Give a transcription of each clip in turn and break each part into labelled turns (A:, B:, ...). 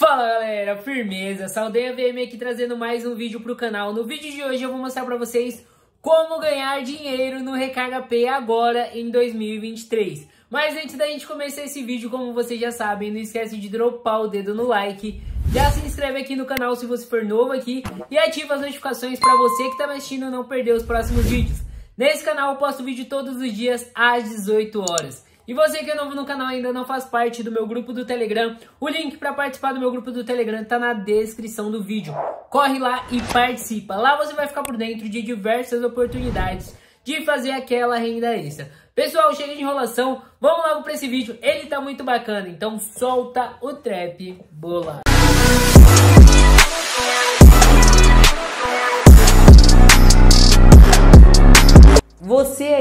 A: Fala galera, firmeza, a VM aqui trazendo mais um vídeo para o canal. No vídeo de hoje eu vou mostrar para vocês como ganhar dinheiro no Recarga P agora em 2023. Mas antes da gente começar esse vídeo, como vocês já sabem, não esquece de dropar o dedo no like, já se inscreve aqui no canal se você for novo aqui e ativa as notificações para você que está assistindo não perder os próximos vídeos. Nesse canal eu posto vídeo todos os dias às 18 horas. E você que é novo no canal ainda não faz parte do meu grupo do Telegram, o link para participar do meu grupo do Telegram tá na descrição do vídeo. Corre lá e participa. Lá você vai ficar por dentro de diversas oportunidades de fazer aquela renda extra. Pessoal, chega de enrolação, vamos logo para esse vídeo, ele tá muito bacana, então solta o trap bola.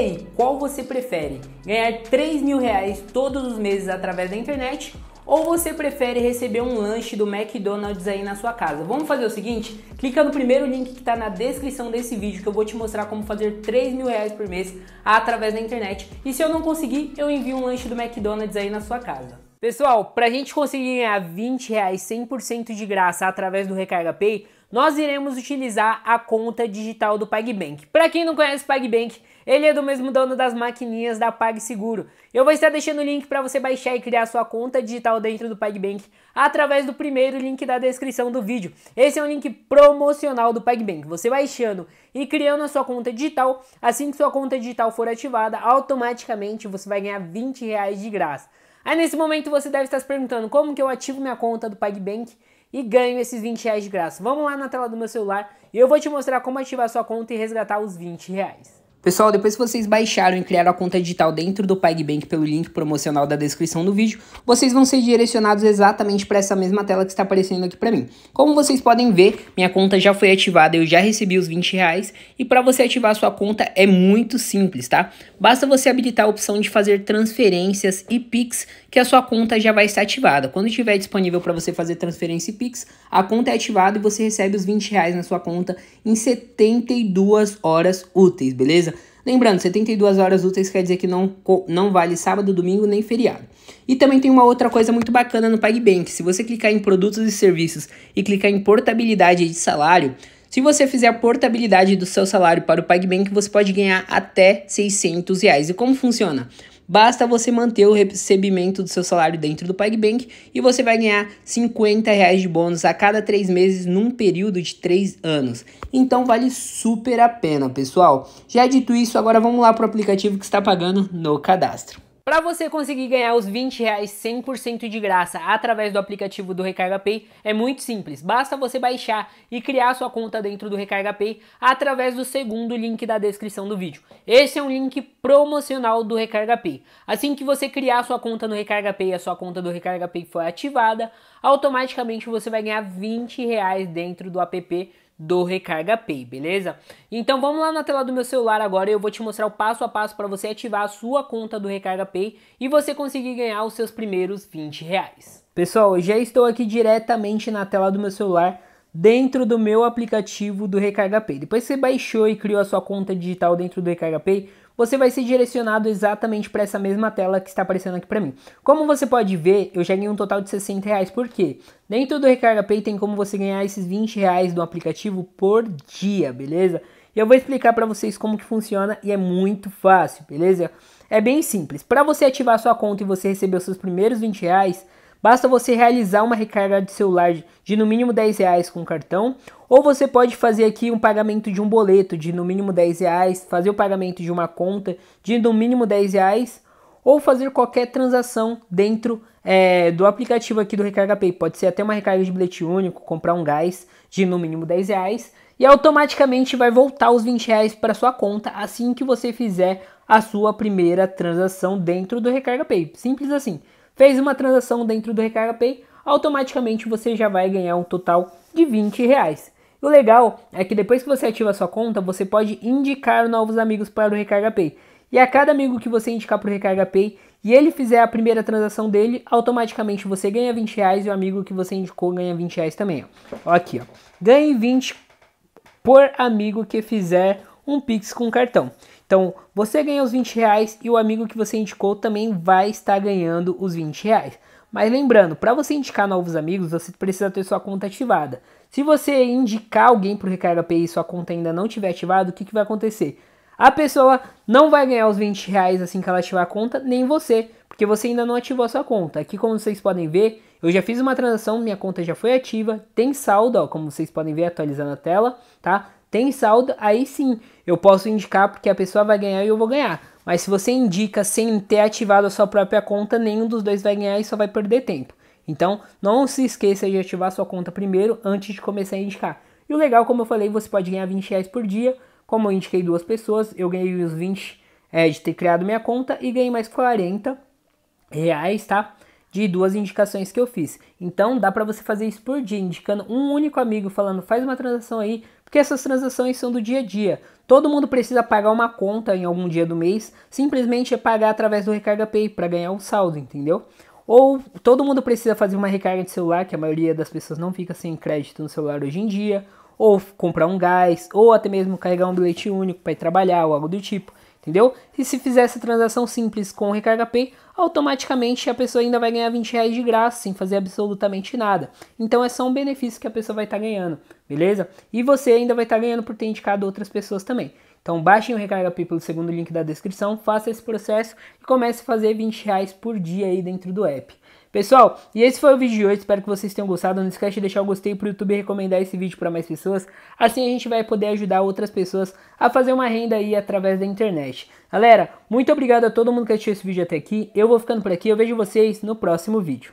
A: aí, qual você prefere? Ganhar 3 mil reais todos os meses através da internet ou você prefere receber um lanche do McDonald's aí na sua casa? Vamos fazer o seguinte: clica no primeiro link que está na descrição desse vídeo que eu vou te mostrar como fazer 3 mil reais por mês através da internet. E se eu não conseguir, eu envio um lanche do McDonald's aí na sua casa. Pessoal, para a gente conseguir ganhar 20 reais 100% de graça através do Recarga Pay, nós iremos utilizar a conta digital do PagBank. Para quem não conhece o PagBank, ele é do mesmo dono das maquininhas da PagSeguro. Eu vou estar deixando o link para você baixar e criar sua conta digital dentro do PagBank através do primeiro link da descrição do vídeo. Esse é um link promocional do PagBank. Você baixando e criando a sua conta digital, assim que sua conta digital for ativada, automaticamente você vai ganhar 20 reais de graça. Aí nesse momento você deve estar se perguntando como que eu ativo minha conta do PagBank e ganho esses 20 reais de graça. Vamos lá na tela do meu celular e eu vou te mostrar como ativar sua conta e resgatar os 20 reais. Pessoal, depois que vocês baixaram e criaram a conta digital dentro do PagBank pelo link promocional da descrição do vídeo, vocês vão ser direcionados exatamente para essa mesma tela que está aparecendo aqui para mim. Como vocês podem ver, minha conta já foi ativada, eu já recebi os 20 reais e para você ativar a sua conta é muito simples, tá? Basta você habilitar a opção de fazer transferências e Pix que a sua conta já vai estar ativada. Quando estiver disponível para você fazer transferência e Pix, a conta é ativada e você recebe os 20 reais na sua conta em 72 horas úteis, beleza? Lembrando, 72 horas úteis quer dizer que não, não vale sábado, domingo nem feriado. E também tem uma outra coisa muito bacana no PagBank. Se você clicar em produtos e serviços e clicar em portabilidade de salário, se você fizer a portabilidade do seu salário para o PagBank, você pode ganhar até 600 reais. E como funciona? Basta você manter o recebimento do seu salário dentro do PagBank e você vai ganhar R$ 50 reais de bônus a cada três meses num período de três anos. Então vale super a pena, pessoal. Já é dito isso, agora vamos lá para o aplicativo que está pagando no cadastro. Para você conseguir ganhar os 20 reais 100% de graça através do aplicativo do Recarga Pay, é muito simples. Basta você baixar e criar sua conta dentro do Recarga Pay através do segundo link da descrição do vídeo. Esse é um link promocional do Recarga Pay. Assim que você criar sua conta no Recarga Pay e a sua conta do Recarga Pay for ativada, automaticamente você vai ganhar 20 reais dentro do app do Recarga Pay, beleza? Então vamos lá na tela do meu celular agora e eu vou te mostrar o passo a passo para você ativar a sua conta do Recarga Pay e você conseguir ganhar os seus primeiros 20 reais. Pessoal, já estou aqui diretamente na tela do meu celular dentro do meu aplicativo do Recarga Pay. Depois que você baixou e criou a sua conta digital dentro do Recarga Pay, você vai ser direcionado exatamente para essa mesma tela que está aparecendo aqui para mim. Como você pode ver, eu já ganhei um total de 60 reais, por quê? Dentro do Recarga Pay tem como você ganhar esses 20 reais do aplicativo por dia, beleza? E eu vou explicar para vocês como que funciona e é muito fácil, beleza? É bem simples. Para você ativar sua conta e você receber os seus primeiros 20 reais, Basta você realizar uma recarga de celular de no mínimo 10 reais com cartão, ou você pode fazer aqui um pagamento de um boleto de no mínimo 10 reais, fazer o pagamento de uma conta de no mínimo 10 reais, ou fazer qualquer transação dentro é, do aplicativo aqui do Recarga Pay. Pode ser até uma recarga de bilhete único, comprar um gás de no mínimo 10 reais e automaticamente vai voltar os 20 reais para sua conta assim que você fizer a sua primeira transação dentro do Recarga Pay. Simples assim. Fez uma transação dentro do Recarga Pay, automaticamente você já vai ganhar um total de 20 reais. E o legal é que depois que você ativa a sua conta, você pode indicar novos amigos para o Recarga Pay. E a cada amigo que você indicar para o Recarga Pay e ele fizer a primeira transação dele, automaticamente você ganha 20 reais e o amigo que você indicou ganha 20 reais também. Ó. Aqui, ó. ganhe 20 por amigo que fizer um Pix com cartão. Então, você ganha os 20 reais e o amigo que você indicou também vai estar ganhando os 20 reais. Mas lembrando, para você indicar novos amigos, você precisa ter sua conta ativada. Se você indicar alguém para o Ricardo API e sua conta ainda não tiver ativada, o que, que vai acontecer? A pessoa não vai ganhar os 20 reais assim que ela ativar a conta, nem você, porque você ainda não ativou a sua conta. Aqui, como vocês podem ver, eu já fiz uma transação, minha conta já foi ativa, tem saldo, ó, como vocês podem ver atualizando a tela, tá? tem saldo, aí sim eu posso indicar porque a pessoa vai ganhar e eu vou ganhar. Mas se você indica sem ter ativado a sua própria conta, nenhum dos dois vai ganhar e só vai perder tempo. Então, não se esqueça de ativar sua conta primeiro antes de começar a indicar. E o legal, como eu falei, você pode ganhar 20 reais por dia. Como eu indiquei duas pessoas, eu ganhei os 20 é, eh, de ter criado minha conta e ganhei mais 40 reais, tá? de duas indicações que eu fiz. Então dá para você fazer isso por dia, indicando um único amigo, falando faz uma transação aí, porque essas transações são do dia a dia. Todo mundo precisa pagar uma conta em algum dia do mês, simplesmente é pagar através do Recarga Pay para ganhar um saldo, entendeu? Ou todo mundo precisa fazer uma recarga de celular, que a maioria das pessoas não fica sem crédito no celular hoje em dia, ou comprar um gás, ou até mesmo carregar um bilhete único para ir trabalhar ou algo do tipo entendeu? E se fizer essa transação simples com o Recarga Pay, automaticamente a pessoa ainda vai ganhar 20 reais de graça sem fazer absolutamente nada. Então é só um benefício que a pessoa vai estar tá ganhando, beleza? E você ainda vai estar tá ganhando por ter indicado outras pessoas também. Então baixem o Recarga Pay pelo segundo link da descrição, faça esse processo e comece a fazer 20 reais por dia aí dentro do app. Pessoal, e esse foi o vídeo de hoje, espero que vocês tenham gostado. Não esquece de deixar o gostei para o YouTube recomendar esse vídeo para mais pessoas. Assim a gente vai poder ajudar outras pessoas a fazer uma renda aí através da internet. Galera, muito obrigado a todo mundo que assistiu esse vídeo até aqui. Eu vou ficando por aqui, eu vejo vocês no próximo vídeo.